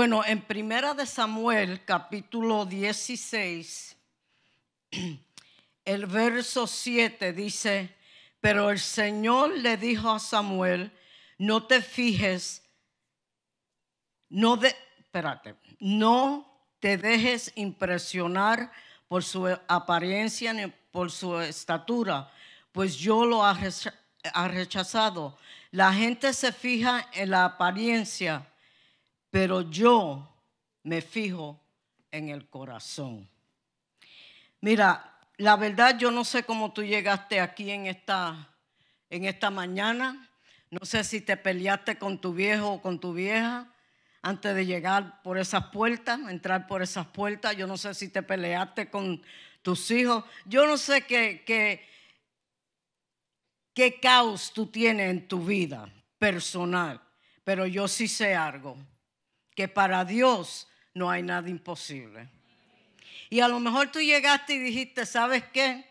Bueno, en Primera de Samuel, capítulo 16, el verso 7 dice, pero el Señor le dijo a Samuel, no te fijes, no de, no te dejes impresionar por su apariencia ni por su estatura, pues yo lo ha rechazado. La gente se fija en la apariencia, pero yo me fijo en el corazón. Mira, la verdad yo no sé cómo tú llegaste aquí en esta, en esta mañana. No sé si te peleaste con tu viejo o con tu vieja antes de llegar por esas puertas, entrar por esas puertas. Yo no sé si te peleaste con tus hijos. Yo no sé qué, qué caos tú tienes en tu vida personal, pero yo sí sé algo que para Dios no hay nada imposible. Y a lo mejor tú llegaste y dijiste, ¿sabes qué?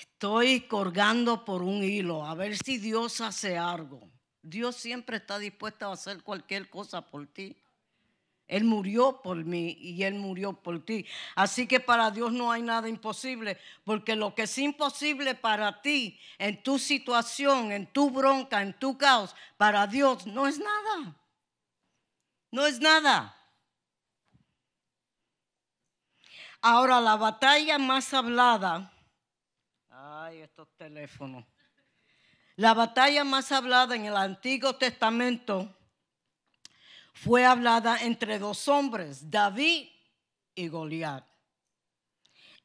Estoy colgando por un hilo, a ver si Dios hace algo. Dios siempre está dispuesto a hacer cualquier cosa por ti. Él murió por mí y Él murió por ti. Así que para Dios no hay nada imposible, porque lo que es imposible para ti, en tu situación, en tu bronca, en tu caos, para Dios no es nada. No es nada. Ahora, la batalla más hablada, ay, estos teléfonos, la batalla más hablada en el Antiguo Testamento fue hablada entre dos hombres, David y Goliat.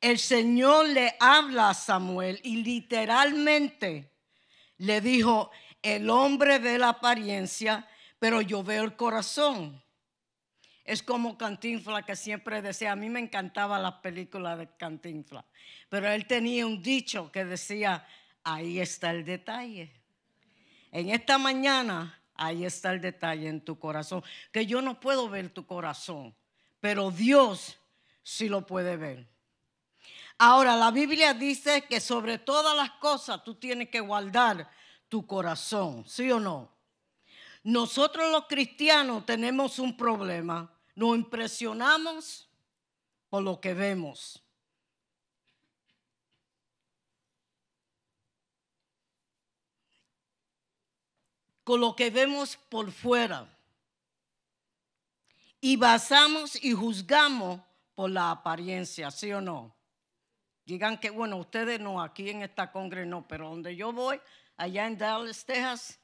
El Señor le habla a Samuel y literalmente le dijo, el hombre ve la apariencia, pero yo veo el corazón. Es como Cantinfla que siempre decía, a mí me encantaba la película de Cantinfla, pero él tenía un dicho que decía, ahí está el detalle. En esta mañana Ahí está el detalle en tu corazón, que yo no puedo ver tu corazón, pero Dios sí lo puede ver. Ahora, la Biblia dice que sobre todas las cosas tú tienes que guardar tu corazón, ¿sí o no? Nosotros los cristianos tenemos un problema, nos impresionamos por lo que vemos. lo que vemos por fuera y basamos y juzgamos por la apariencia, ¿sí o no? Digan que, bueno, ustedes no, aquí en esta congre no, pero donde yo voy, allá en Dallas, Texas,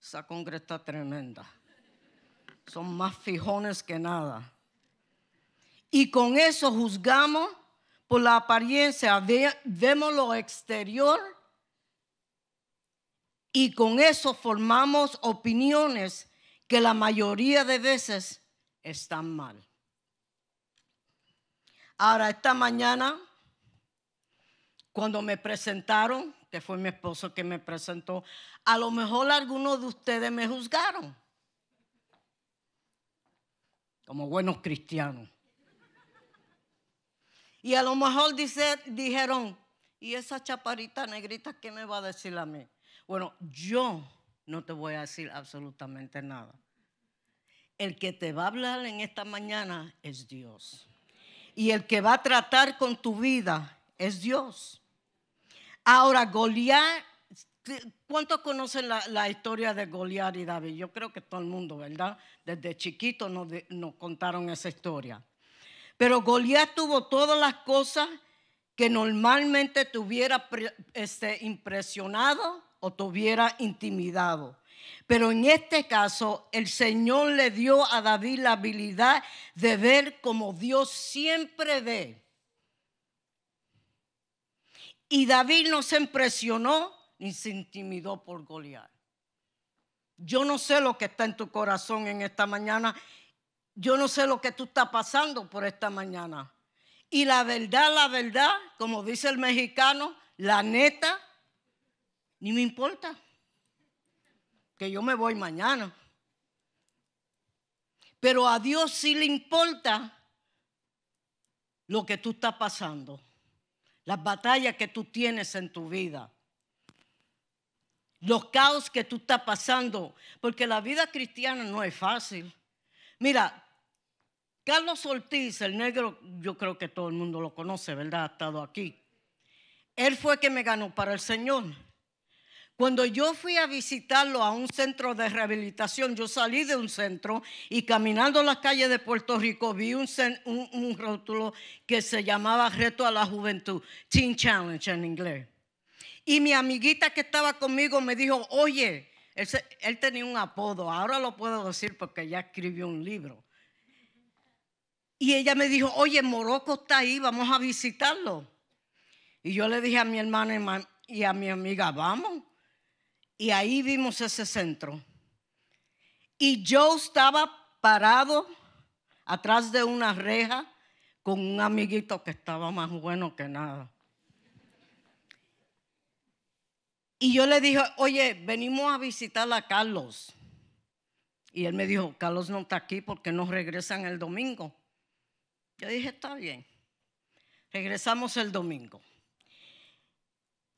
esa congre está tremenda. Son más fijones que nada. Y con eso juzgamos por la apariencia, vemos lo exterior y con eso formamos opiniones que la mayoría de veces están mal. Ahora, esta mañana, cuando me presentaron, que fue mi esposo que me presentó, a lo mejor algunos de ustedes me juzgaron como buenos cristianos. Y a lo mejor dijeron, ¿y esa chaparita negrita qué me va a decir a mí? Bueno, yo no te voy a decir absolutamente nada. El que te va a hablar en esta mañana es Dios. Y el que va a tratar con tu vida es Dios. Ahora, Goliat, ¿cuántos conocen la, historia de Goliat y David? Yo creo que todo el mundo, ¿verdad? Desde chiquito nos, nos contaron esa historia. Pero Goliat tuvo todas las cosas que normalmente te hubiera este, impresionado o te hubiera intimidado. Pero en este caso, el Señor le dio a David la habilidad de ver como Dios siempre ve. Y David no se impresionó ni se intimidó por Goliat. Yo no sé lo que está en tu corazón en esta mañana. Yo no sé lo que tú estás pasando por esta mañana. Y la verdad, la verdad, como dice el mexicano, la neta, ni me importa que yo me voy mañana. Pero a Dios sí le importa lo que tú estás pasando, las batallas que tú tienes en tu vida, los caos que tú estás pasando, porque la vida cristiana no es fácil. Mira, Carlos Ortiz, el negro, yo creo que todo el mundo lo conoce, ¿verdad? Ha estado aquí. Él fue que me ganó para el Señor. Cuando yo fui a visitarlo a un centro de rehabilitación, yo salí de un centro y caminando las calles de Puerto Rico vi un, rótulo que se llamaba Reto a la Juventud, Teen Challenge en inglés. Y mi amiguita que estaba conmigo me dijo, oye, él, él tenía un apodo, ahora lo puedo decir porque ya escribió un libro. Y ella me dijo, oye, Morocco está ahí, vamos a visitarlo. Y yo le dije a mi hermana y a mi amiga, vamos y ahí vimos ese centro. Y yo estaba parado atrás de una reja con un amiguito que estaba más bueno que nada. Y yo le dije, oye, venimos a visitar a Carlos. Y él me dijo, Carlos no está aquí porque nos regresan el domingo. Yo dije, está bien. Regresamos el domingo.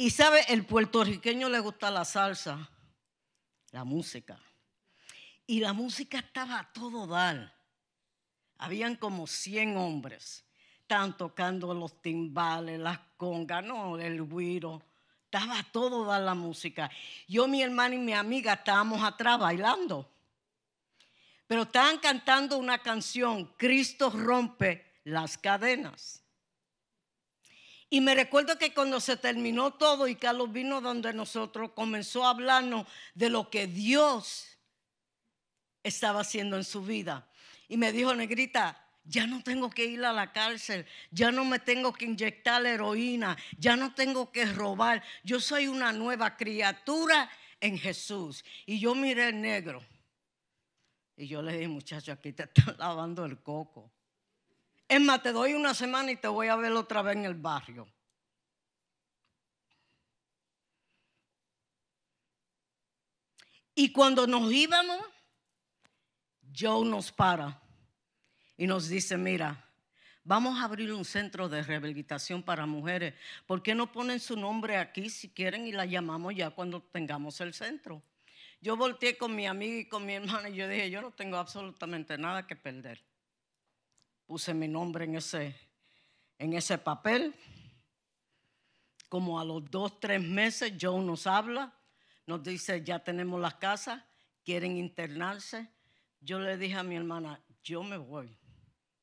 Y sabe, el puertorriqueño le gusta la salsa, la música. Y la música estaba a todo dar. Habían como 100 hombres, estaban tocando los timbales, las congas, no, el güiro. Estaba a todo dar la música. Yo, mi hermana y mi amiga estábamos atrás bailando. Pero estaban cantando una canción, Cristo rompe las cadenas. Y me recuerdo que cuando se terminó todo y Carlos vino donde nosotros, comenzó a hablarnos de lo que Dios estaba haciendo en su vida. Y me dijo, negrita, ya no tengo que ir a la cárcel, ya no me tengo que inyectar heroína, ya no tengo que robar. Yo soy una nueva criatura en Jesús. Y yo miré el negro. Y yo le dije, muchacho, aquí te están lavando el coco. Es más, te doy una semana y te voy a ver otra vez en el barrio. Y cuando nos íbamos, Joe nos para y nos dice, mira, vamos a abrir un centro de rehabilitación para mujeres. ¿Por qué no ponen su nombre aquí si quieren y la llamamos ya cuando tengamos el centro? Yo volteé con mi amiga y con mi hermana y yo dije, yo no tengo absolutamente nada que perder puse mi nombre en ese, en ese papel. Como a los dos, tres meses, Joe nos habla, nos dice, ya tenemos las casas, quieren internarse. Yo le dije a mi hermana, yo me voy.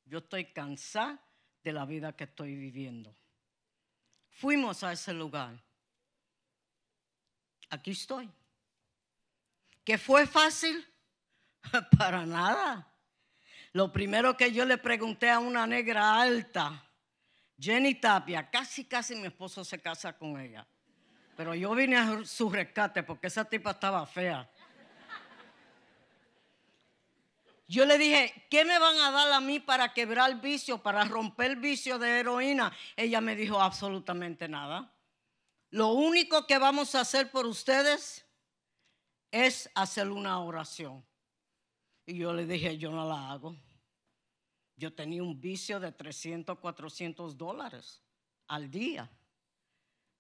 Yo estoy cansada de la vida que estoy viviendo. Fuimos a ese lugar. Aquí estoy. ¿Qué fue fácil? Para nada. Lo primero que yo le pregunté a una negra alta, Jenny Tapia, casi, casi mi esposo se casa con ella. Pero yo vine a su rescate porque esa tipa estaba fea. Yo le dije, ¿qué me van a dar a mí para quebrar vicio, para romper el vicio de heroína? Ella me dijo absolutamente nada. Lo único que vamos a hacer por ustedes es hacer una oración. Y yo le dije, yo no la hago. Yo tenía un vicio de 300, 400 dólares al día.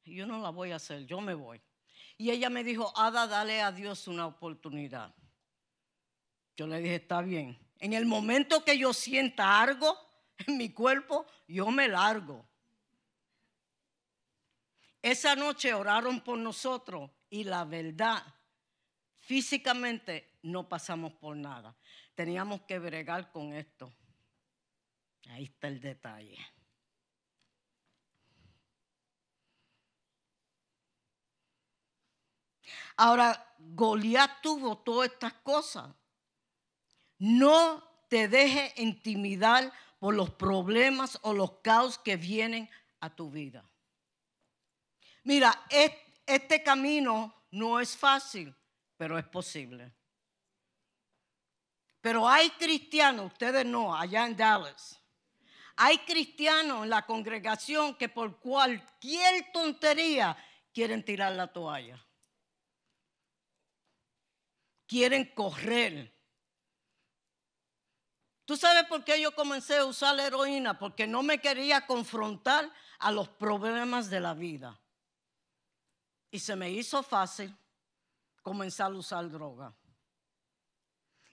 Yo no la voy a hacer, yo me voy. Y ella me dijo, Ada, dale a Dios una oportunidad. Yo le dije, está bien. En el momento que yo sienta algo en mi cuerpo, yo me largo. Esa noche oraron por nosotros y la verdad, físicamente no pasamos por nada. Teníamos que bregar con esto. Ahí está el detalle. Ahora, Goliat tuvo todas estas cosas. No te dejes intimidar por los problemas o los caos que vienen a tu vida. Mira, este camino no es fácil, pero es posible. Pero hay cristianos, ustedes no, allá en Dallas, hay cristianos en la congregación que por cualquier tontería quieren tirar la toalla. Quieren correr. ¿Tú sabes por qué yo comencé a usar la heroína? Porque no me quería confrontar a los problemas de la vida. Y se me hizo fácil comenzar a usar droga.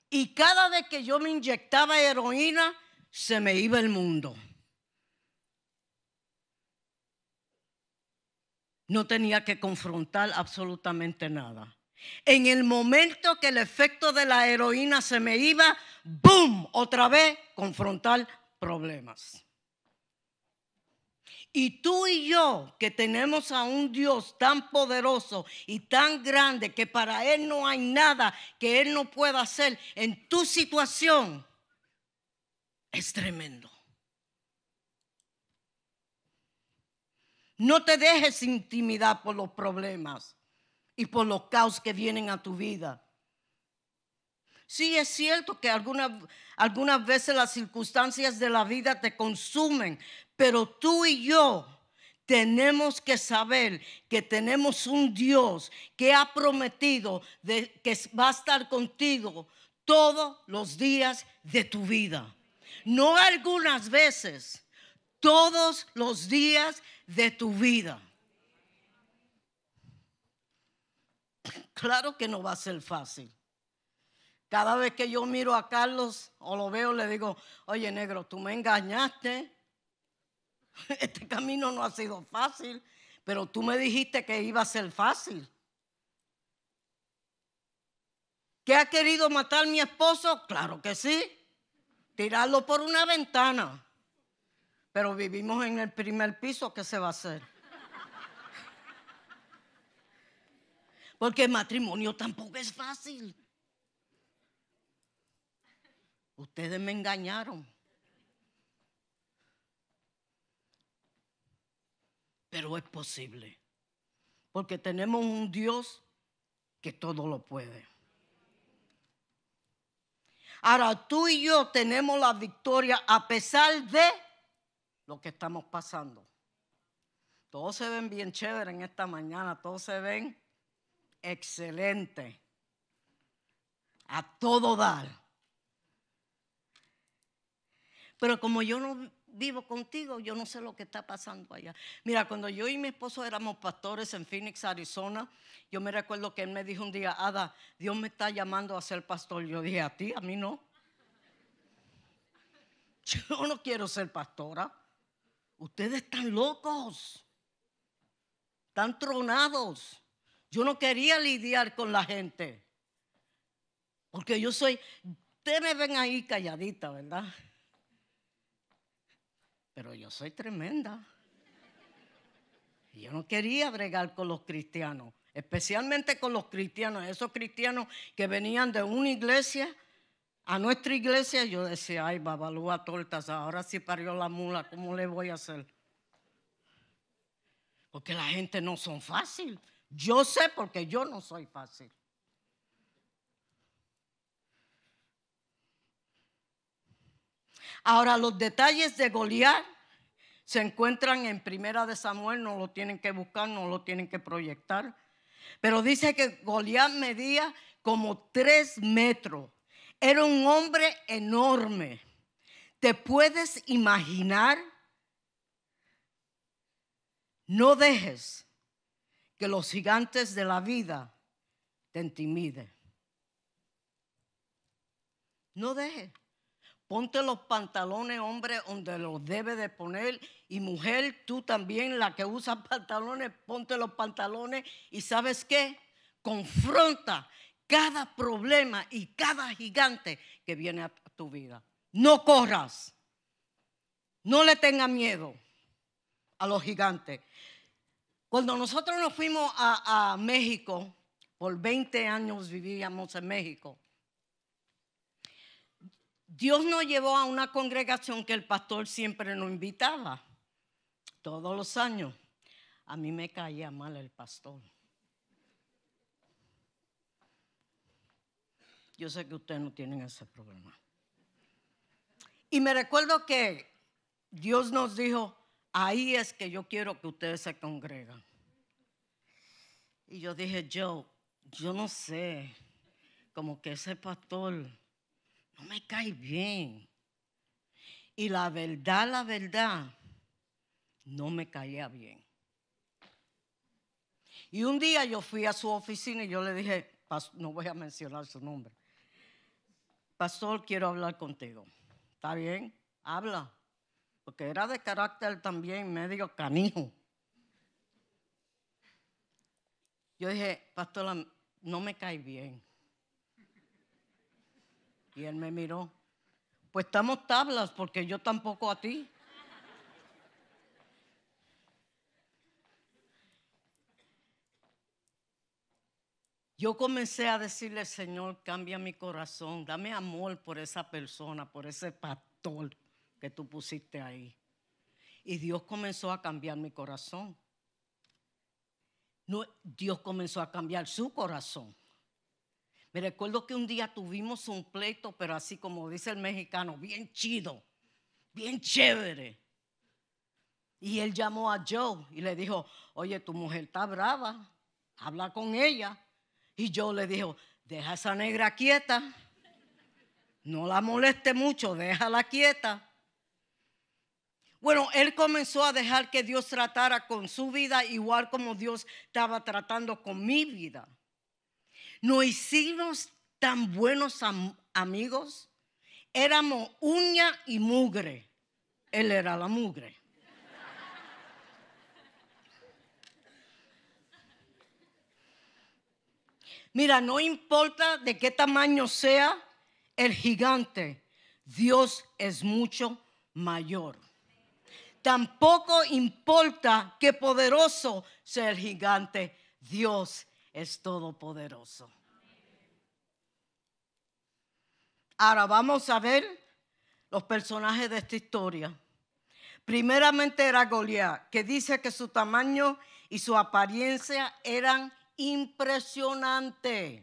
Y cada vez que yo me inyectaba heroína, se me iba el mundo. No tenía que confrontar absolutamente nada. En el momento que el efecto de la heroína se me iba, ¡boom! Otra vez confrontar problemas. Y tú y yo, que tenemos a un Dios tan poderoso y tan grande que para Él no hay nada que Él no pueda hacer en tu situación, es tremendo. No te dejes intimidar por los problemas y por los caos que vienen a tu vida. Sí, es cierto que algunas, algunas veces las circunstancias de la vida te consumen, pero tú y yo tenemos que saber que tenemos un Dios que ha prometido de, que va a estar contigo todos los días de tu vida. No algunas veces, todos los días de tu vida. Claro que no va a ser fácil. Cada vez que yo miro a Carlos o lo veo, le digo, oye negro, tú me engañaste. Este camino no ha sido fácil, pero tú me dijiste que iba a ser fácil. ¿Qué ha querido matar mi esposo? Claro que sí tirarlo por una ventana. Pero vivimos en el primer piso, ¿qué se va a hacer? Porque el matrimonio tampoco es fácil. Ustedes me engañaron. Pero es posible. Porque tenemos un Dios que todo lo puede. Ahora tú y yo tenemos la victoria a pesar de lo que estamos pasando. Todos se ven bien chévere en esta mañana, todos se ven excelente. A todo dar. Pero como yo no vivo contigo, yo no sé lo que está pasando allá. Mira, cuando yo y mi esposo éramos pastores en Phoenix, Arizona, yo me recuerdo que él me dijo un día, Ada, Dios me está llamando a ser pastor. Yo dije, a ti, a mí no. Yo no quiero ser pastora. Ustedes están locos, están tronados. Yo no quería lidiar con la gente. Porque yo soy, ustedes me ven ahí calladita, ¿verdad? pero yo soy tremenda. yo no quería bregar con los cristianos, especialmente con los cristianos, esos cristianos que venían de una iglesia a nuestra iglesia. Yo decía, ay, babalúa tortas, ahora sí parió la mula, ¿cómo le voy a hacer? Porque la gente no son fácil. Yo sé porque yo no soy fácil. Ahora los detalles de Goliat se encuentran en Primera de Samuel, no lo tienen que buscar, no lo tienen que proyectar. Pero dice que Goliat medía como tres metros. Era un hombre enorme. ¿Te puedes imaginar? No dejes que los gigantes de la vida te intimiden. No dejes. Ponte los pantalones, hombre, donde los debe de poner. Y mujer, tú también, la que usa pantalones, ponte los pantalones. Y sabes qué? Confronta cada problema y cada gigante que viene a tu vida. No corras. No le tengas miedo a los gigantes. Cuando nosotros nos fuimos a México, por 20 años vivíamos en México, Dios nos llevó a una congregación que el pastor siempre nos invitaba, todos los años. A mí me caía mal el pastor. Yo sé que ustedes no tienen ese problema. Y me recuerdo que Dios nos dijo, ahí es que yo quiero que ustedes se congregan. Y yo dije, yo, yo no sé, como que ese pastor no me cae bien. Y la verdad, la verdad, no me caía bien. Y un día yo fui a su oficina y yo le dije, no voy a mencionar su nombre, pastor, quiero hablar contigo. ¿Está bien? Habla. Porque era de carácter también medio canijo. Yo dije, pastor, no me cae bien. Y él me miró. Pues estamos tablas porque yo tampoco a ti. Yo comencé a decirle, Señor, cambia mi corazón, dame amor por esa persona, por ese pastor que tú pusiste ahí. Y Dios comenzó a cambiar mi corazón. No, Dios comenzó a cambiar su corazón. Me recuerdo que un día tuvimos un pleito, pero así como dice el mexicano, bien chido, bien chévere. Y él llamó a Joe y le dijo, oye, tu mujer está brava, habla con ella. Y Joe le dijo, deja a esa negra quieta, no la moleste mucho, déjala quieta. Bueno, él comenzó a dejar que Dios tratara con su vida igual como Dios estaba tratando con mi vida. No hicimos tan buenos amigos. Éramos uña y mugre. Él era la mugre. Mira, no importa de qué tamaño sea el gigante, Dios es mucho mayor. Tampoco importa qué poderoso sea el gigante, Dios es todopoderoso. Ahora vamos a ver los personajes de esta historia. Primeramente era Goliat, que dice que su tamaño y su apariencia eran impresionantes.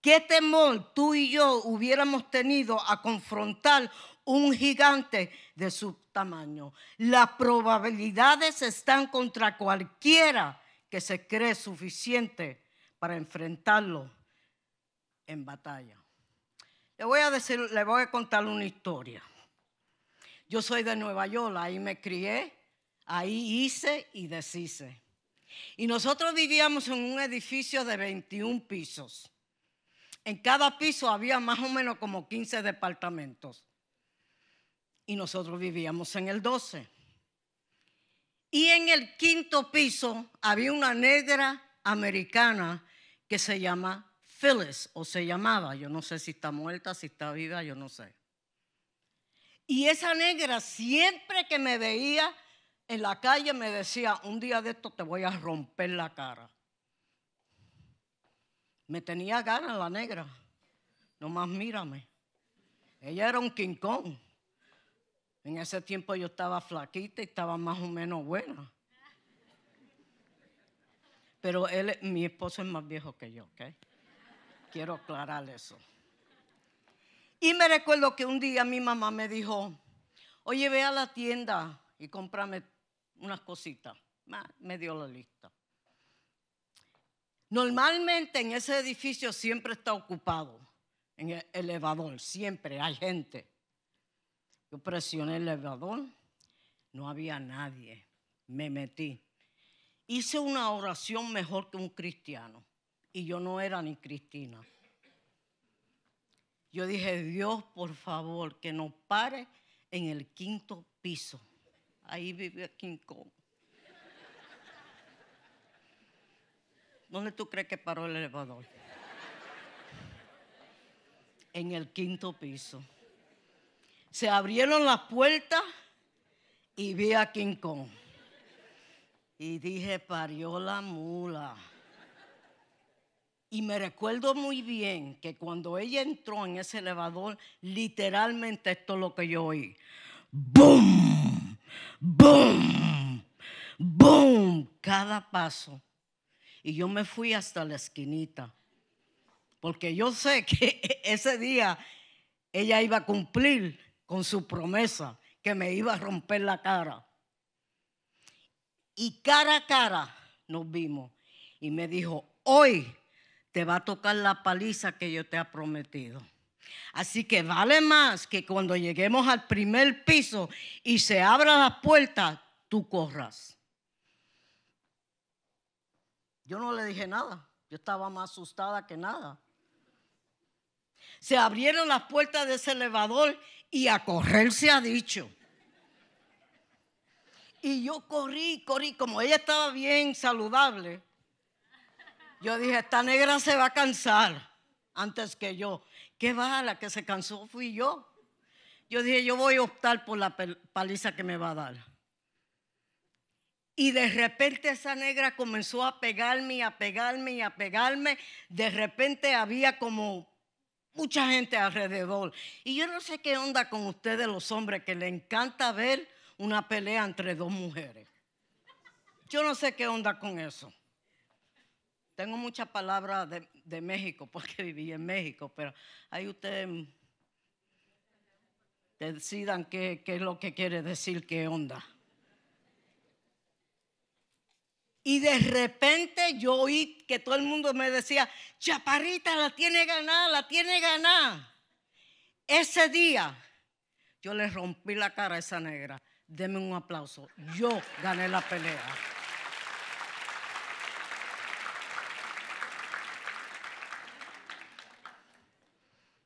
¿Qué temor tú y yo hubiéramos tenido a confrontar un gigante de su tamaño? Las probabilidades están contra cualquiera que se cree suficiente para enfrentarlo en batalla. Le voy a decir, le voy a contar una historia. Yo soy de Nueva York, ahí me crié, ahí hice y deshice. Y nosotros vivíamos en un edificio de 21 pisos. En cada piso había más o menos como 15 departamentos. Y nosotros vivíamos en el 12. Y en el quinto piso había una negra americana que se llama Phyllis, o se llamaba, yo no sé si está muerta, si está viva, yo no sé. Y esa negra siempre que me veía en la calle me decía, un día de esto te voy a romper la cara. Me tenía ganas la negra, nomás mírame. Ella era un quincón. En ese tiempo yo estaba flaquita y estaba más o menos buena. Pero él, mi esposo es más viejo que yo, ¿ok? Quiero aclarar eso. Y me recuerdo que un día mi mamá me dijo, oye, ve a la tienda y cómprame unas cositas. Me dio la lista. Normalmente en ese edificio siempre está ocupado, en el elevador, siempre hay gente presioné el elevador, no había nadie, me metí. Hice una oración mejor que un cristiano y yo no era ni cristina. Yo dije, Dios, por favor, que nos pare en el quinto piso. Ahí vive King Kong. ¿Dónde tú crees que paró el elevador? En el quinto piso se abrieron las puertas y vi a King Kong. Y dije, parió la mula. Y me recuerdo muy bien que cuando ella entró en ese elevador, literalmente esto es lo que yo oí. ¡Boom! ¡Boom! ¡Boom! Cada paso. Y yo me fui hasta la esquinita. Porque yo sé que ese día ella iba a cumplir con su promesa que me iba a romper la cara. Y cara a cara nos vimos y me dijo, hoy te va a tocar la paliza que yo te ha prometido. Así que vale más que cuando lleguemos al primer piso y se abra la puerta, tú corras. Yo no le dije nada, yo estaba más asustada que nada. Se abrieron las puertas de ese elevador y a correr se ha dicho. Y yo corrí, corrí, como ella estaba bien saludable, yo dije, esta negra se va a cansar antes que yo. ¿Qué va? La que se cansó fui yo. Yo dije, yo voy a optar por la paliza que me va a dar. Y de repente esa negra comenzó a pegarme y a pegarme y a pegarme. De repente había como mucha gente alrededor. Y yo no sé qué onda con ustedes los hombres que les encanta ver una pelea entre dos mujeres. Yo no sé qué onda con eso. Tengo muchas palabras de, México porque viví en México, pero ahí ustedes decidan qué, qué es lo que quiere decir, qué onda. Y de repente yo oí que todo el mundo me decía, Chaparrita la tiene ganada, la tiene ganada. Ese día yo le rompí la cara a esa negra. Deme un aplauso. Yo gané la pelea.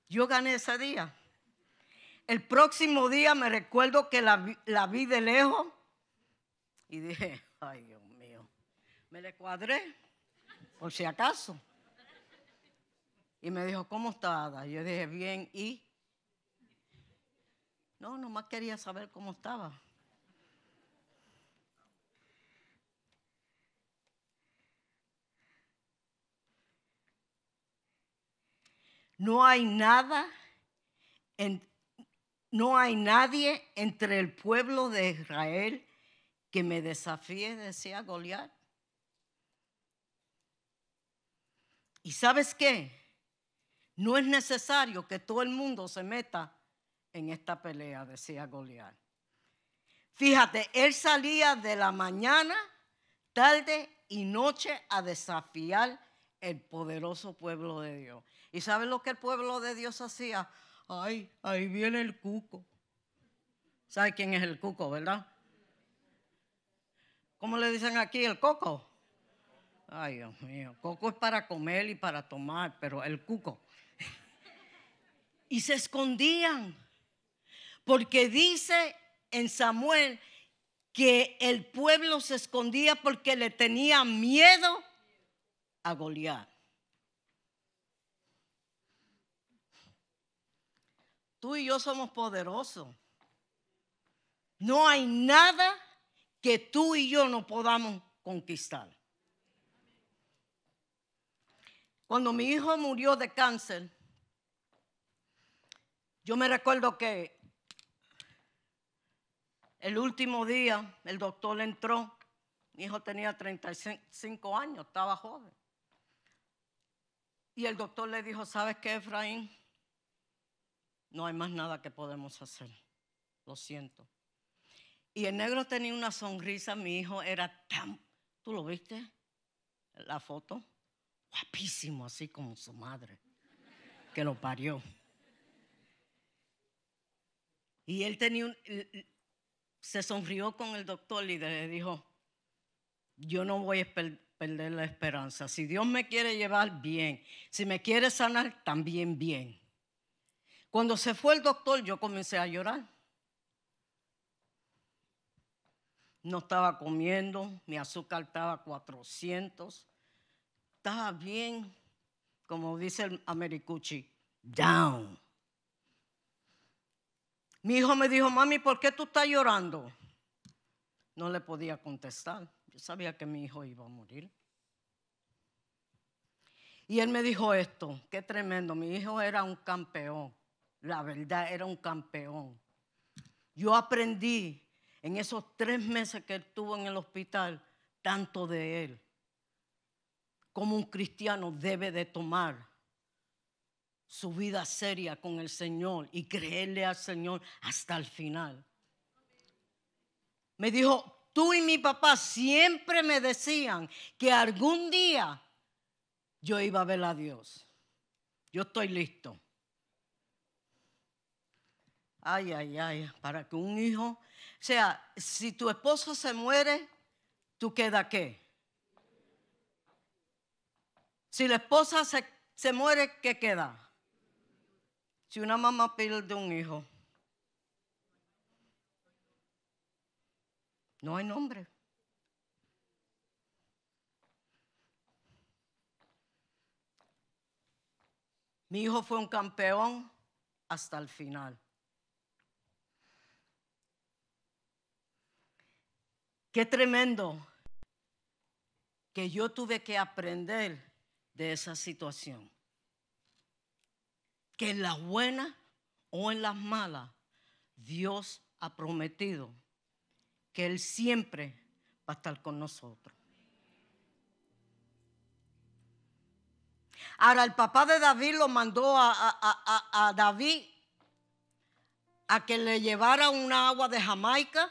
Yo gané ese día. El próximo día me recuerdo que la, vi de lejos y dije, ay Dios me le cuadré, por si acaso. Y me dijo, ¿cómo estaba. Yo dije, bien, ¿y? No, nomás quería saber cómo estaba. No hay nada, en, no hay nadie entre el pueblo de Israel que me desafíe, decía Goliat. ¿Y sabes qué? No es necesario que todo el mundo se meta en esta pelea, decía Goliat. Fíjate, él salía de la mañana, tarde y noche a desafiar el poderoso pueblo de Dios. ¿Y sabes lo que el pueblo de Dios hacía? Ay, ahí viene el cuco. ¿Sabes quién es el cuco, verdad? ¿Cómo le dicen aquí el coco? Ay, Dios mío, coco es para comer y para tomar, pero el cuco. y se escondían, porque dice en Samuel que el pueblo se escondía porque le tenía miedo a Goliat. Tú y yo somos poderosos. No hay nada que tú y yo no podamos conquistar. Cuando mi hijo murió de cáncer, yo me recuerdo que el último día el doctor entró, mi hijo tenía 35 años, estaba joven. Y el doctor le dijo, ¿sabes qué, Efraín? No hay más nada que podemos hacer, lo siento. Y el negro tenía una sonrisa, mi hijo era tan, ¿tú lo viste? La foto guapísimo, así como su madre, que lo parió. Y él tenía un, se sonrió con el doctor y le dijo, yo no voy a perder la esperanza. Si Dios me quiere llevar, bien. Si me quiere sanar, también bien. Cuando se fue el doctor, yo comencé a llorar. No estaba comiendo, mi azúcar estaba 400, estaba bien, como dice el Americuchi, down. Mi hijo me dijo, mami, ¿por qué tú estás llorando? No le podía contestar. Yo sabía que mi hijo iba a morir. Y él me dijo esto, qué tremendo. Mi hijo era un campeón. La verdad, era un campeón. Yo aprendí en esos tres meses que él estuvo en el hospital tanto de él como un cristiano debe de tomar su vida seria con el Señor y creerle al Señor hasta el final. Me dijo, tú y mi papá siempre me decían que algún día yo iba a ver a Dios. Yo estoy listo. Ay, ay, ay, para que un hijo, o sea, si tu esposo se muere, ¿tú queda qué? Si la esposa se, muere, ¿qué queda? Si una mamá pierde un hijo, no hay nombre. Mi hijo fue un campeón hasta el final. Qué tremendo que yo tuve que aprender de esa situación. Que en las buenas o en las malas, Dios ha prometido que Él siempre va a estar con nosotros. Ahora, el papá de David lo mandó a, David a que le llevara una agua de Jamaica,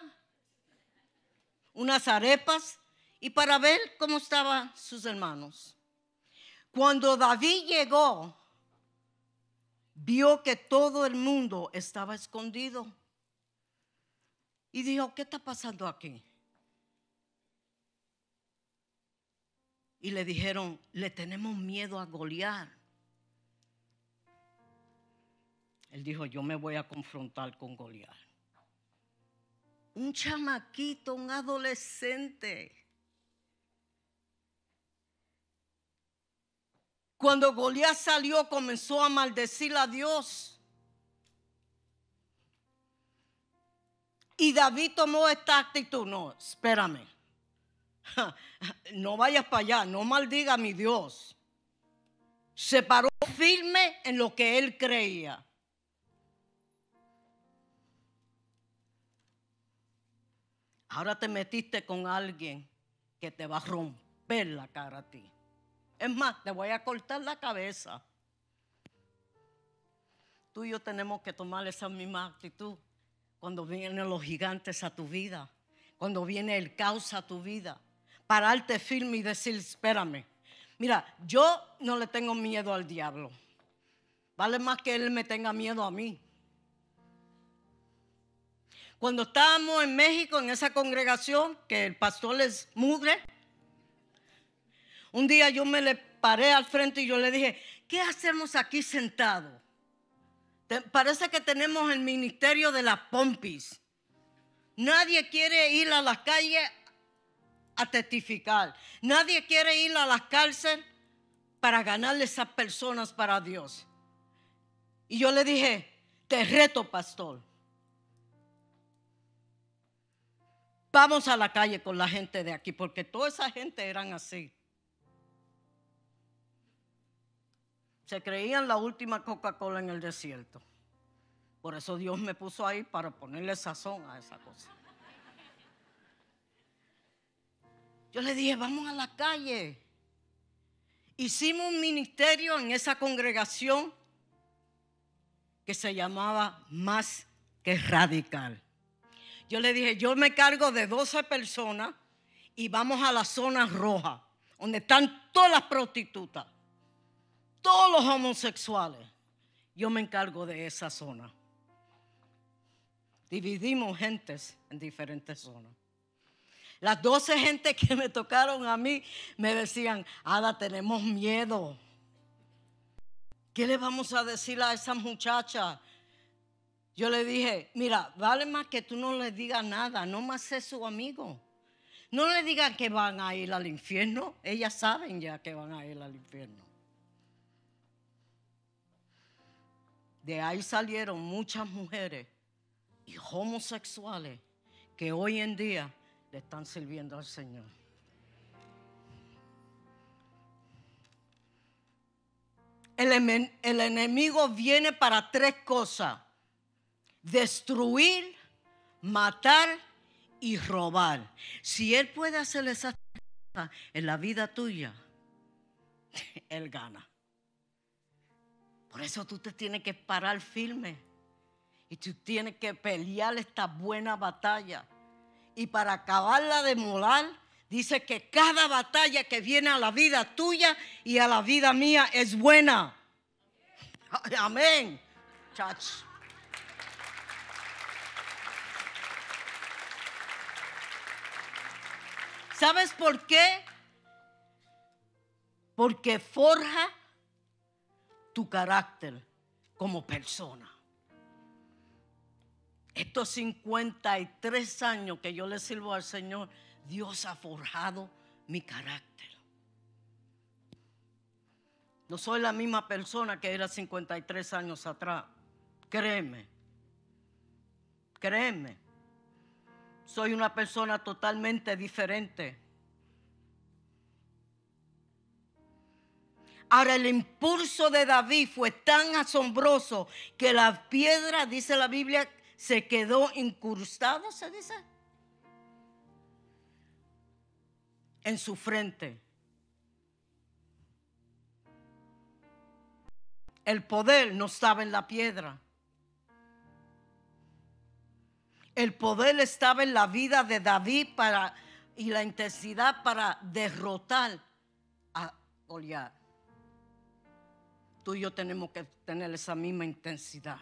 unas arepas, y para ver cómo estaban sus hermanos. Cuando David llegó, vio que todo el mundo estaba escondido. Y dijo, ¿qué está pasando aquí? Y le dijeron, le tenemos miedo a golear. Él dijo, yo me voy a confrontar con Goliat. Un chamaquito, un adolescente. Cuando Goliat salió, comenzó a maldecir a Dios. Y David tomó esta actitud. No, espérame. No vayas para allá, no maldiga a mi Dios. Se paró firme en lo que él creía. Ahora te metiste con alguien que te va a romper la cara a ti. Es más, le voy a cortar la cabeza. Tú y yo tenemos que tomar esa misma actitud cuando vienen los gigantes a tu vida, cuando viene el caos a tu vida. Pararte firme y decir, espérame. Mira, yo no le tengo miedo al diablo. Vale más que él me tenga miedo a mí. Cuando estábamos en México, en esa congregación que el pastor les mugre, un día yo me le paré al frente y yo le dije, ¿qué hacemos aquí sentado? parece que tenemos el ministerio de las pompis. Nadie quiere ir a las calles a testificar. Nadie quiere ir a las cárcel para ganarle esas personas para Dios. Y yo le dije, te reto, pastor. Vamos a la calle con la gente de aquí, porque toda esa gente eran así. Se creían la última Coca-Cola en el desierto. Por eso Dios me puso ahí para ponerle sazón a esa cosa. Yo le dije, vamos a la calle. Hicimos un ministerio en esa congregación que se llamaba Más que Radical. Yo le dije, yo me cargo de 12 personas y vamos a la zona roja, donde están todas las prostitutas todos los homosexuales. Yo me encargo de esa zona. Dividimos gentes en diferentes zonas. Las 12 gentes que me tocaron a mí me decían, Ada, tenemos miedo. ¿Qué le vamos a decir a esa muchacha? Yo le dije, mira, vale más que tú no le digas nada, no más sé su amigo. No le digas que van a ir al infierno, ellas saben ya que van a ir al infierno. De ahí salieron muchas mujeres y homosexuales que hoy en día le están sirviendo al Señor. El, enemigo viene para tres cosas. Destruir, matar y robar. Si él puede hacer esas cosas en la vida tuya, él gana. Por eso tú te tienes que parar firme y tú tienes que pelear esta buena batalla. Y para acabarla de molar, dice que cada batalla que viene a la vida tuya y a la vida mía es buena. Amén. ¿Sabes por qué? Porque forja tu carácter como persona. Estos 53 años que yo le sirvo al Señor, Dios ha forjado mi carácter. No soy la misma persona que era 53 años atrás. Créeme. Créeme. Soy una persona totalmente diferente. Ahora el impulso de David fue tan asombroso que la piedra, dice la Biblia, se quedó incrustada, se dice, en su frente. El poder no estaba en la piedra. El poder estaba en la vida de David para, y la intensidad para derrotar a Goliat tú y yo tenemos que tener esa misma intensidad.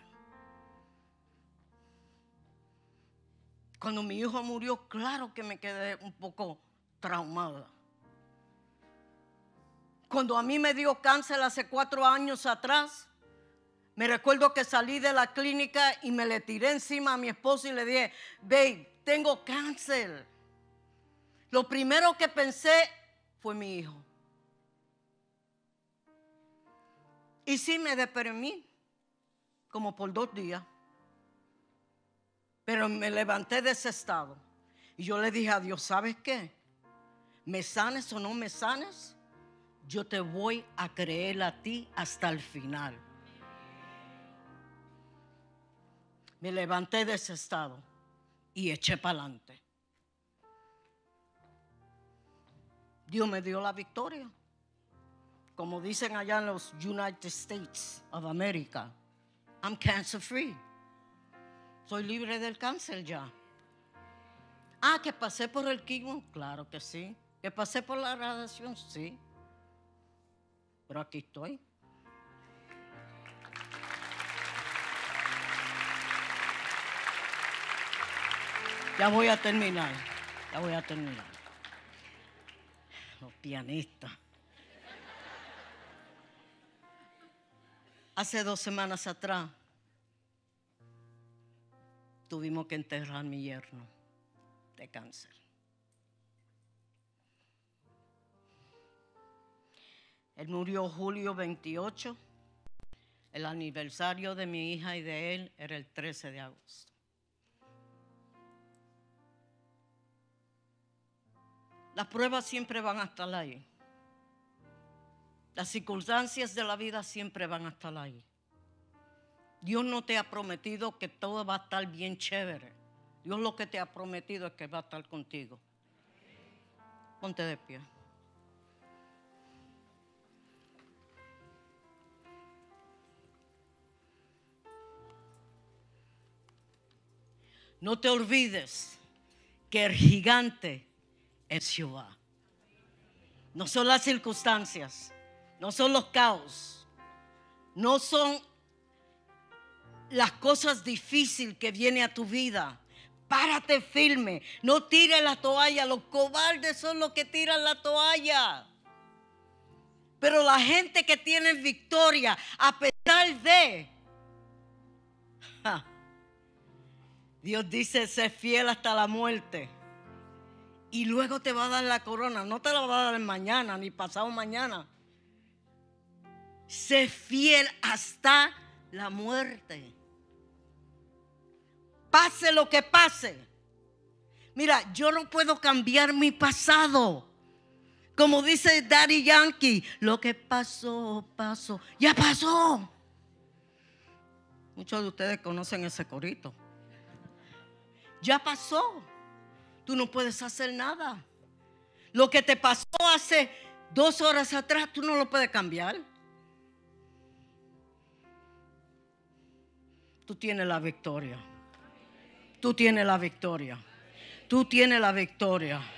Cuando mi hijo murió, claro que me quedé un poco traumada. Cuando a mí me dio cáncer hace cuatro años atrás, me recuerdo que salí de la clínica y me le tiré encima a mi esposo y le dije, babe, tengo cáncer. Lo primero que pensé fue mi hijo. Y sí me deprimí, como por dos días. Pero me levanté de ese estado. Y yo le dije a Dios, ¿sabes qué? ¿Me sanes o no me sanes? Yo te voy a creer a ti hasta el final. Me levanté de ese estado y eché para adelante. Dios me dio la victoria como dicen allá en los United States of America, I'm cancer free. Soy libre del cáncer ya. Ah, que pasé por el quimio, claro que sí. Que pasé por la radiación, sí. Pero aquí estoy. Ya voy a terminar. Ya voy a terminar. Los pianistas. hace dos semanas atrás tuvimos que enterrar a mi yerno de cáncer. Él murió julio 28. El aniversario de mi hija y de él era el 13 de agosto. Las pruebas siempre van hasta la ahí. Las circunstancias de la vida siempre van a estar ahí. Dios no te ha prometido que todo va a estar bien chévere. Dios lo que te ha prometido es que va a estar contigo. Ponte de pie. No te olvides que el gigante es Jehová. No son las circunstancias no son los caos, no son las cosas difíciles que vienen a tu vida. Párate firme, no tires la toalla. Los cobardes son los que tiran la toalla. Pero la gente que tiene victoria, a pesar de... Dios dice, ser fiel hasta la muerte. Y luego te va a dar la corona. No te la va a dar mañana ni pasado mañana Sé fiel hasta la muerte. Pase lo que pase. Mira, yo no puedo cambiar mi pasado. Como dice Daddy Yankee, lo que pasó, pasó, ya pasó. Muchos de ustedes conocen ese corito. Ya pasó. Tú no puedes hacer nada. Lo que te pasó hace dos horas atrás, tú no lo puedes cambiar. Tú tienes la victoria. Tú tienes la victoria. Tú tienes la victoria.